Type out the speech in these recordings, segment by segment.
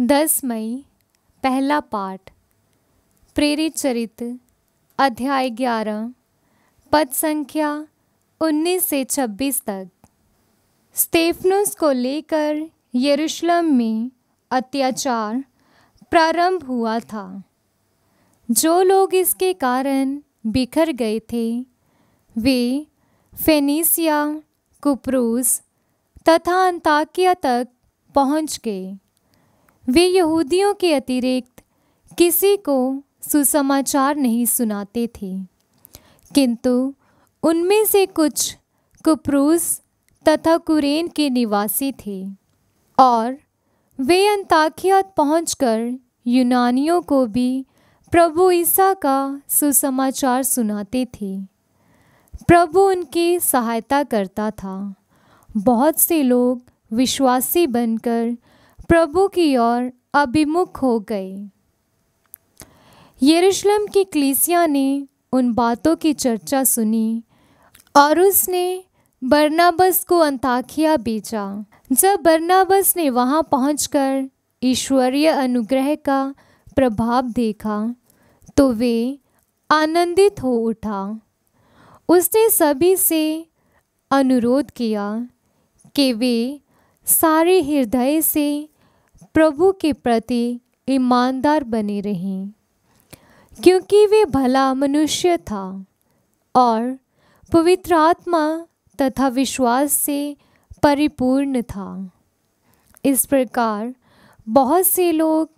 दस मई पहला पाठ प्रेरित चरित्र अध्याय ग्यारह पद संख्या उन्नीस से छब्बीस तक स्टेफनुस को लेकर यरूशलेम में अत्याचार प्रारंभ हुआ था जो लोग इसके कारण बिखर गए थे वे फेनीसिया कुप्रूस तथा अंताकिया तक पहुंच गए वे यहूदियों के अतिरिक्त किसी को सुसमाचार नहीं सुनाते थे किंतु उनमें से कुछ कुप्रूस तथा कुरेन के निवासी थे और वे पहुँच पहुंचकर यूनानियों को भी प्रभु ईसा का सुसमाचार सुनाते थे प्रभु उनकी सहायता करता था बहुत से लोग विश्वासी बनकर प्रभु की ओर अभिमुख हो गए यरूशलेम की क्लीसिया ने उन बातों की चर्चा सुनी और उसने बरनाबस को अंताखिया बेचा जब बरनाबस ने पहुँच कर ईश्वरीय अनुग्रह का प्रभाव देखा तो वे आनंदित हो उठा उसने सभी से अनुरोध किया कि वे सारे हृदय से प्रभु के प्रति ईमानदार बने रहें क्योंकि वे भला मनुष्य था और पवित्र आत्मा तथा विश्वास से परिपूर्ण था इस प्रकार बहुत से लोग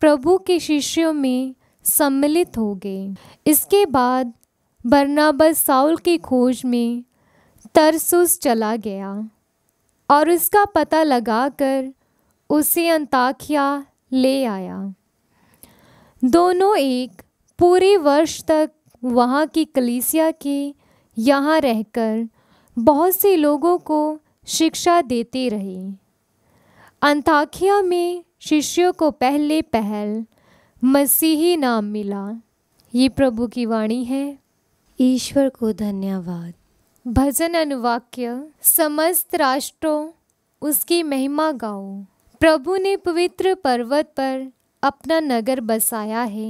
प्रभु के शिष्यों में सम्मिलित हो गए इसके बाद बरनाबस साउल की खोज में तरसुस चला गया और उसका पता लगाकर उसे अंताखिया ले आया दोनों एक पूरे वर्ष तक वहाँ की कलीसिया के यहाँ रहकर बहुत से लोगों को शिक्षा देते रहे अंताखिया में शिष्यों को पहले पहल मसीही नाम मिला ये प्रभु की वाणी है ईश्वर को धन्यवाद भजन अनुवाक्य समस्त राष्ट्रों उसकी महिमा गाओ प्रभु ने पवित्र पर्वत पर अपना नगर बसाया है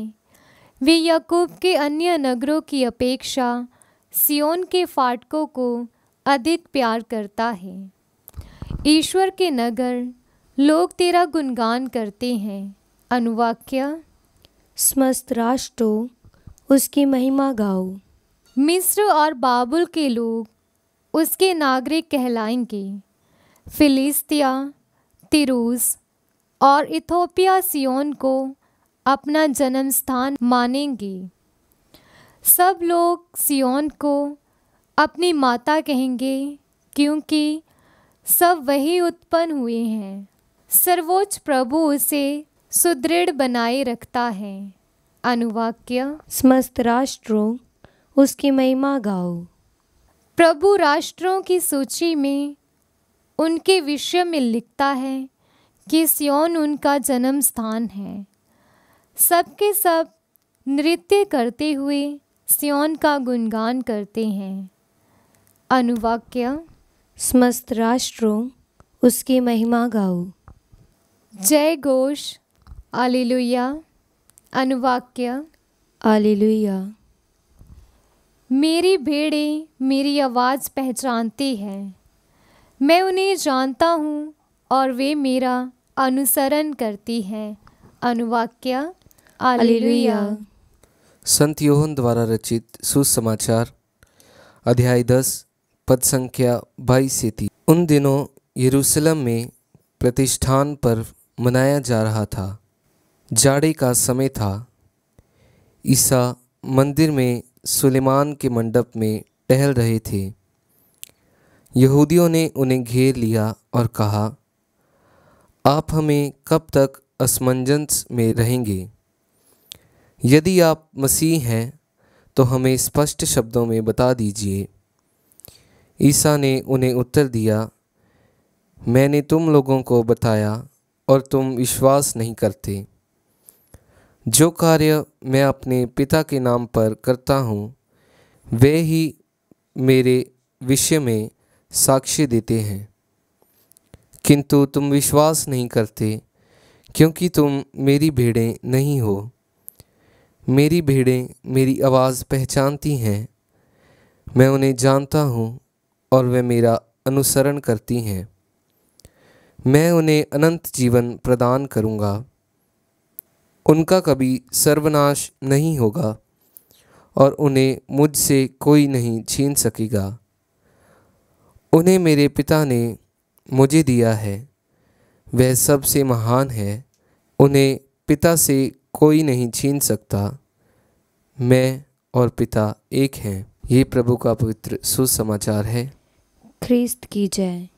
वे यकूब के अन्य नगरों की अपेक्षा सियोन के फाटकों को अधिक प्यार करता है ईश्वर के नगर लोग तेरा गुणगान करते हैं अनुवाक्य समस्त राष्ट्रों उसकी महिमा गाओ मिस्र और बाबुल के लोग उसके नागरिक कहलाएंगे फिलिस्तिया तिरूस और इथोपिया सियोन को अपना जन्म स्थान मानेंगे सब लोग सियोन को अपनी माता कहेंगे क्योंकि सब वही उत्पन्न हुए हैं सर्वोच्च प्रभु उसे सुदृढ़ बनाए रखता है अनुवाक्य समस्त राष्ट्रों उसकी महिमा गाओ प्रभु राष्ट्रों की सूची में उनके विषय में लिखता है कि सियोन उनका जन्म स्थान है सबके सब नृत्य करते हुए सियोन का गुणगान करते हैं अनुवाक्य समस्त राष्ट्रों उसकी महिमा गाओ जय घोष आलिलुया अनुवाक्य आलिलुया मेरी भेड़ें मेरी आवाज़ पहचानती है मैं उन्हें जानता हूँ और वे मेरा अनुसरण करती हैं अनुवाक्य आलिया संत योहन द्वारा रचित सुसमाचार अध्याय दस पद संख्या बाईस से थी उन दिनों यरूशलेम में प्रतिष्ठान पर मनाया जा रहा था जाड़े का समय था ईसा मंदिर में सुलेमान के मंडप में टहल रहे थे यहूदियों ने उन्हें घेर लिया और कहा आप हमें कब तक असमंजस में रहेंगे यदि आप मसीह हैं तो हमें स्पष्ट शब्दों में बता दीजिए ईसा ने उन्हें उत्तर दिया मैंने तुम लोगों को बताया और तुम विश्वास नहीं करते जो कार्य मैं अपने पिता के नाम पर करता हूँ वे ही मेरे विषय में साक्ष्य देते हैं किंतु तुम विश्वास नहीं करते क्योंकि तुम मेरी भेड़ें नहीं हो मेरी भेड़ें मेरी आवाज़ पहचानती हैं मैं उन्हें जानता हूँ और वे मेरा अनुसरण करती हैं मैं उन्हें अनंत जीवन प्रदान करूँगा उनका कभी सर्वनाश नहीं होगा और उन्हें मुझसे कोई नहीं छीन सकेगा उन्हें मेरे पिता ने मुझे दिया है वह सबसे महान है उन्हें पिता से कोई नहीं छीन सकता मैं और पिता एक हैं ये प्रभु का पवित्र सुसमाचार है ख्रीस्त की जय